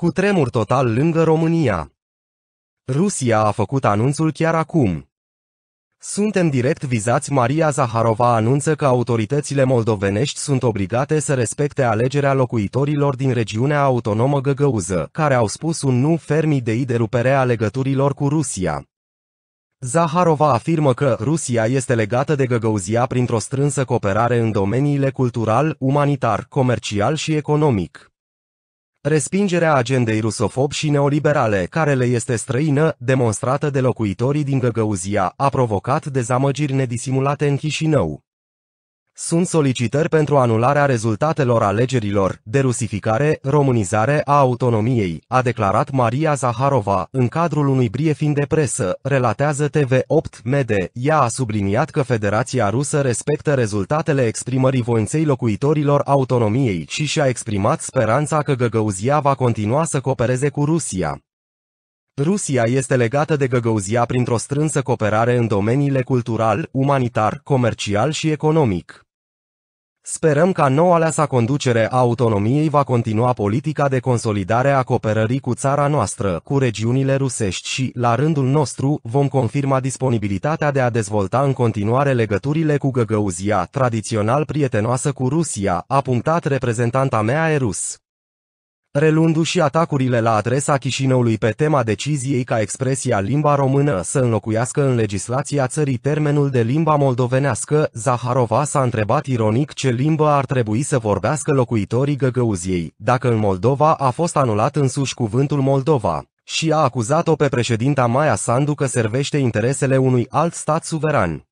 Cu tremur total lângă România. Rusia a făcut anunțul chiar acum. Suntem direct vizați Maria Zaharova anunță că autoritățile moldovenești sunt obligate să respecte alegerea locuitorilor din regiunea autonomă găgăuză, care au spus un nu idei de rupere a legăturilor cu Rusia. Zaharova afirmă că Rusia este legată de Găgăuzia printr-o strânsă cooperare în domeniile cultural, umanitar, comercial și economic. Respingerea agendei rusofob și neoliberale care le este străină, demonstrată de locuitorii din Găgăuzia, a provocat dezamăgiri nedisimulate în Chișinău. Sunt solicitări pentru anularea rezultatelor alegerilor, derusificare, românizare a autonomiei, a declarat Maria Zaharova, în cadrul unui briefing de presă, relatează TV8 Mede. Ea a subliniat că Federația Rusă respectă rezultatele exprimării voinței locuitorilor autonomiei și și-a exprimat speranța că Găgăuzia va continua să coopereze cu Rusia. Rusia este legată de Găgăuzia printr-o strânsă cooperare în domeniile cultural, umanitar, comercial și economic. Sperăm ca noua aleasa conducere a autonomiei va continua politica de consolidare a cooperării cu țara noastră, cu regiunile rusești și, la rândul nostru, vom confirma disponibilitatea de a dezvolta în continuare legăturile cu Găgăuzia, tradițional prietenoasă cu Rusia, a punctat reprezentanta mea Erus relându și atacurile la adresa Chișinăului pe tema deciziei ca expresia limba română să înlocuiască în legislația țării termenul de limba moldovenească, Zaharova s-a întrebat ironic ce limbă ar trebui să vorbească locuitorii Găgăuziei, dacă în Moldova a fost anulat însuși cuvântul Moldova, și a acuzat-o pe președinta Maia Sandu că servește interesele unui alt stat suveran.